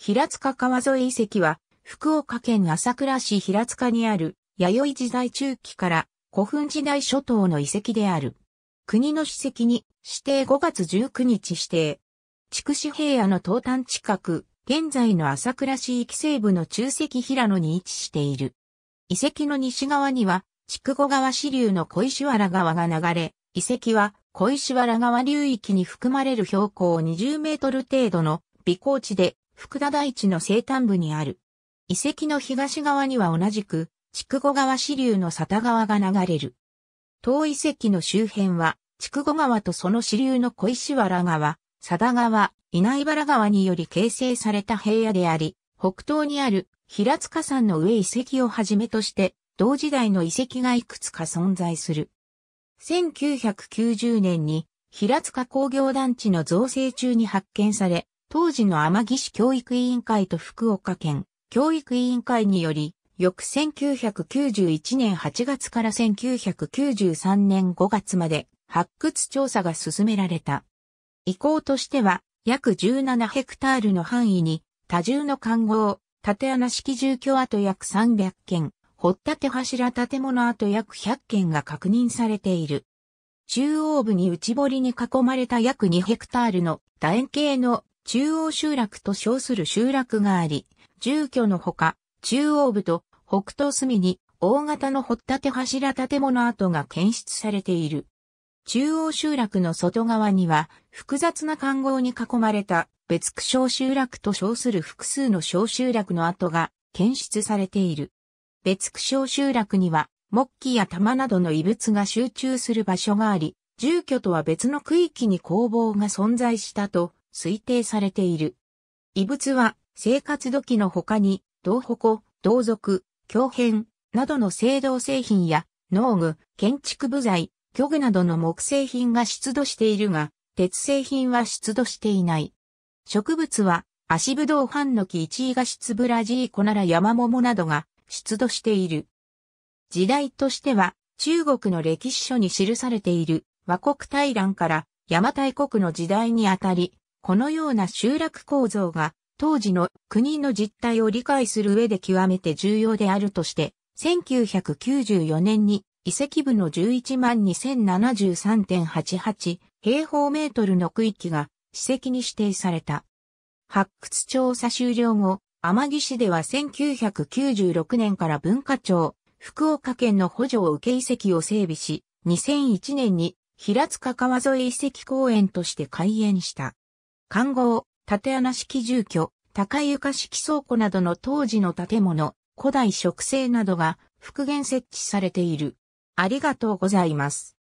平塚川沿遺跡は、福岡県朝倉市平塚にある、弥生時代中期から古墳時代初頭の遺跡である。国の史跡に指定5月19日指定。筑紫平野の東端近く、現在の朝倉市域西部の中石平野に位置している。遺跡の西側には、筑後川支流の小石原川が流れ、遺跡は小石原川流域に含まれる標高20メートル程度の微高地で福田大地の西端部にある。遺跡の東側には同じく、筑後川支流の佐田川が流れる。当遺跡の周辺は、筑後川とその支流の小石原川、佐田川、稲井原川により形成された平野であり、北東にある平塚山の上遺跡をはじめとして、同時代の遺跡がいくつか存在する。1990年に平塚工業団地の造成中に発見され、当時の天城市教育委員会と福岡県教育委員会により、翌1991年8月から1993年5月まで発掘調査が進められた。意向としては約17ヘクタールの範囲に多重の護を縦穴式住居跡約300件、掘立柱建物跡約100件が確認されている。中央部に内堀に囲まれた約2ヘクタールの楕円形の中央集落と称する集落があり、住居のほか、中央部と北東隅に大型の掘立柱建物跡が検出されている。中央集落の外側には複雑な環合に囲まれた別区小集落と称する複数の小集落の跡が検出されている。別区小集落には木器や玉などの遺物が集中する場所があり、住居とは別の区域に工房が存在したと推定されている。遺物は生活土器の他に、銅矛、銅属、鏡片などの青銅製品や農具、建築部材、漁具などの木製品が出土しているが、鉄製品は出土していない。植物は、足ぶどうハンノキ一位が出ブラジーコなら山桃などが出土している。時代としては、中国の歴史書に記されている和国大乱から邪馬台国の時代にあたり、このような集落構造が当時の国の実態を理解する上で極めて重要であるとして、1994年に遺跡部の112,073.88平方メートルの区域が史跡に指定された。発掘調査終了後、天城市では1996年から文化庁、福岡県の補助を受け遺跡を整備し、2001年に平塚川沿い遺跡公園として開園した。看護、縦穴式住居、高床式倉庫などの当時の建物、古代植生などが復元設置されている。ありがとうございます。